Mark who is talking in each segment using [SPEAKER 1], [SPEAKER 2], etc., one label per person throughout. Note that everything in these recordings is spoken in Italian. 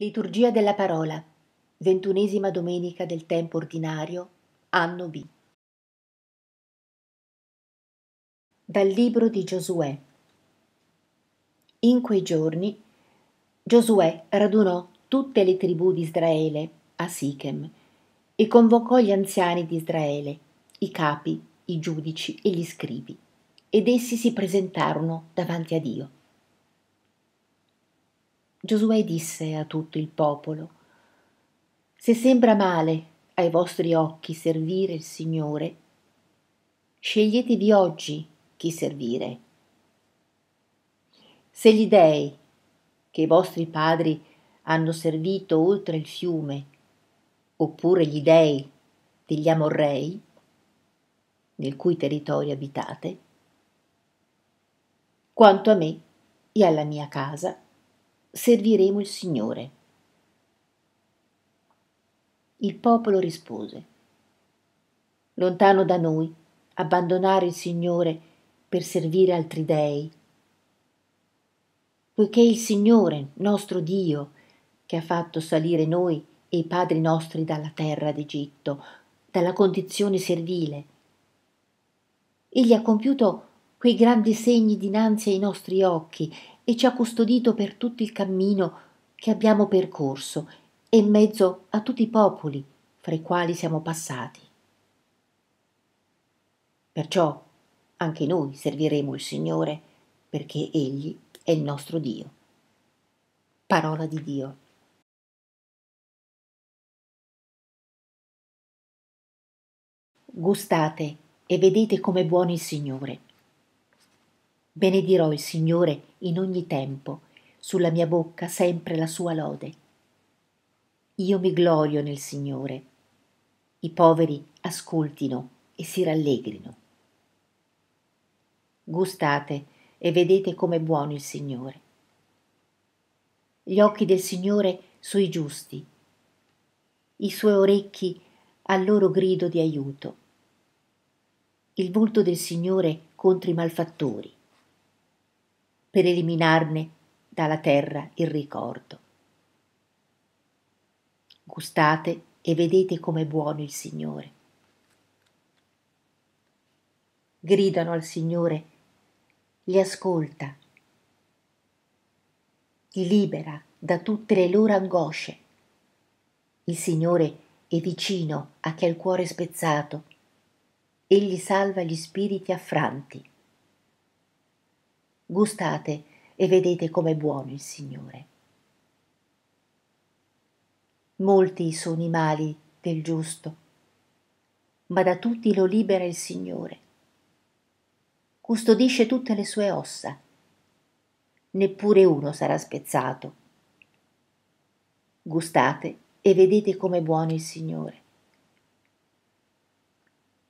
[SPEAKER 1] Liturgia della parola. Ventunesima domenica del tempo ordinario, anno B. Dal libro di Giosuè. In quei giorni Giosuè radunò tutte le tribù di Israele a Sichem e convocò gli anziani di Israele, i capi, i giudici e gli scribi, ed essi si presentarono davanti a Dio giosuè disse a tutto il popolo se sembra male ai vostri occhi servire il signore sceglietevi oggi chi servire se gli dèi che i vostri padri hanno servito oltre il fiume oppure gli dèi degli amorrei nel cui territorio abitate quanto a me e alla mia casa serviremo il Signore. Il popolo rispose, lontano da noi, abbandonare il Signore per servire altri dei, poiché il Signore, nostro Dio, che ha fatto salire noi e i padri nostri dalla terra d'Egitto, dalla condizione servile, egli ha compiuto quei grandi segni dinanzi ai nostri occhi e ci ha custodito per tutto il cammino che abbiamo percorso e in mezzo a tutti i popoli fra i quali siamo passati. Perciò anche noi serviremo il Signore perché Egli è il nostro Dio. Parola di Dio. Gustate e vedete com'è buono il Signore benedirò il Signore in ogni tempo, sulla mia bocca sempre la sua lode. Io mi glorio nel Signore. I poveri ascoltino e si rallegrino. Gustate e vedete com'è buono il Signore. Gli occhi del Signore sui giusti, i suoi orecchi al loro grido di aiuto, il volto del Signore contro i malfattori per eliminarne dalla terra il ricordo. Gustate e vedete com'è buono il Signore. Gridano al Signore, li ascolta, li libera da tutte le loro angosce. Il Signore è vicino a chi ha il cuore spezzato, egli salva gli spiriti affranti gustate e vedete com'è buono il Signore. Molti sono i mali del giusto, ma da tutti lo libera il Signore. Custodisce tutte le sue ossa, neppure uno sarà spezzato. Gustate e vedete com'è buono il Signore.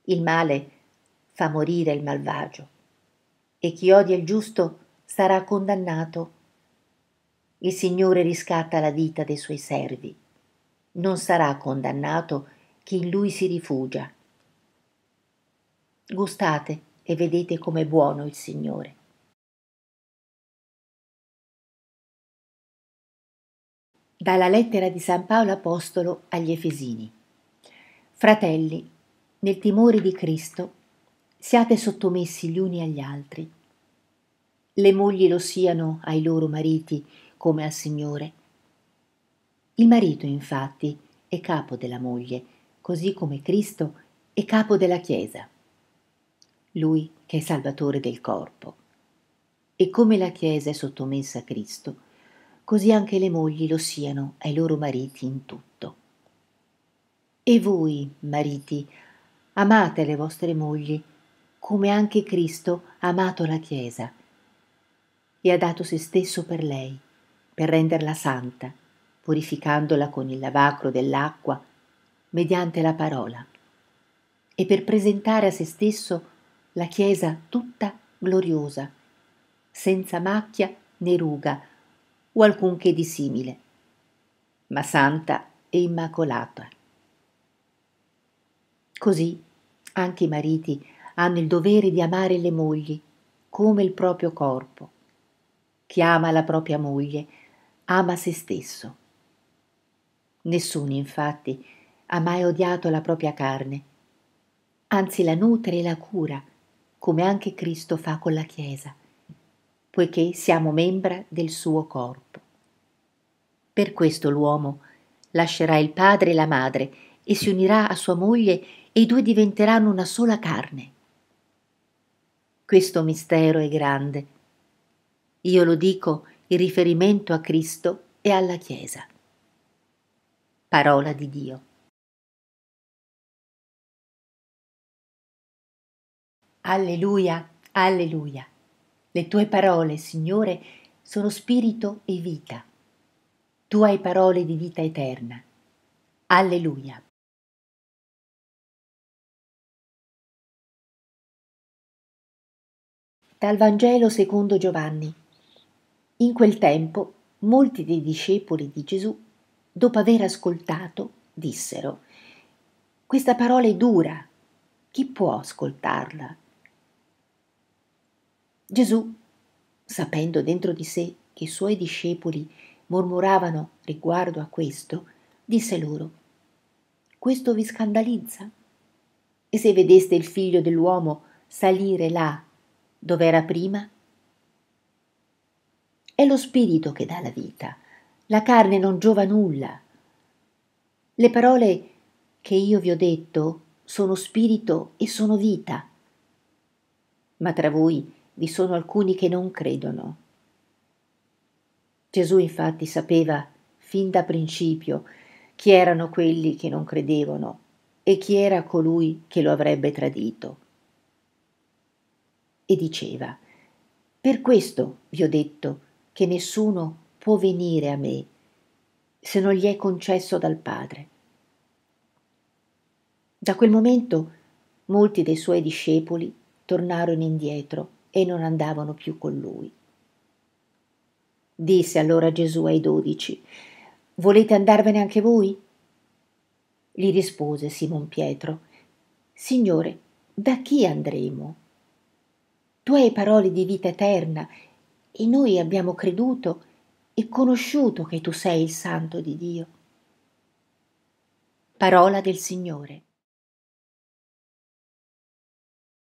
[SPEAKER 1] Il male fa morire il malvagio e chi odia il giusto sarà condannato. Il Signore riscatta la vita dei suoi servi. Non sarà condannato chi in lui si rifugia. Gustate e vedete com'è buono il Signore. Dalla lettera di San Paolo Apostolo agli Efesini. Fratelli, nel timore di Cristo Siate sottomessi gli uni agli altri. Le mogli lo siano ai loro mariti come al Signore. Il marito, infatti, è capo della moglie, così come Cristo è capo della Chiesa. Lui che è Salvatore del corpo. E come la Chiesa è sottomessa a Cristo, così anche le mogli lo siano ai loro mariti in tutto. E voi, mariti, amate le vostre mogli, come anche Cristo ha amato la Chiesa e ha dato se stesso per lei, per renderla santa, purificandola con il lavacro dell'acqua mediante la parola e per presentare a se stesso la Chiesa tutta gloriosa, senza macchia né ruga o alcunché di simile, ma santa e immacolata. Così anche i mariti hanno il dovere di amare le mogli come il proprio corpo. Chi ama la propria moglie ama se stesso. Nessuno, infatti, ha mai odiato la propria carne, anzi la nutre e la cura, come anche Cristo fa con la Chiesa, poiché siamo membra del suo corpo. Per questo l'uomo lascerà il padre e la madre e si unirà a sua moglie e i due diventeranno una sola carne. Questo mistero è grande. Io lo dico in riferimento a Cristo e alla Chiesa. Parola di Dio. Alleluia, alleluia. Le tue parole, Signore, sono spirito e vita. Tu hai parole di vita eterna. Alleluia. Dal Vangelo secondo Giovanni. In quel tempo molti dei discepoli di Gesù, dopo aver ascoltato, dissero, Questa parola è dura, chi può ascoltarla? Gesù, sapendo dentro di sé che i suoi discepoli mormoravano riguardo a questo, disse loro, Questo vi scandalizza? E se vedeste il figlio dell'uomo salire là dov'era prima? È lo spirito che dà la vita, la carne non giova nulla. Le parole che io vi ho detto sono spirito e sono vita, ma tra voi vi sono alcuni che non credono. Gesù infatti sapeva fin da principio chi erano quelli che non credevano e chi era colui che lo avrebbe tradito e diceva Per questo vi ho detto che nessuno può venire a me se non gli è concesso dal Padre. Da quel momento molti dei suoi discepoli tornarono indietro e non andavano più con lui. Disse allora Gesù ai dodici, Volete andarvene anche voi? Gli rispose Simon Pietro, Signore, da chi andremo? tu hai parole di vita eterna e noi abbiamo creduto e conosciuto che tu sei il santo di Dio. Parola del Signore.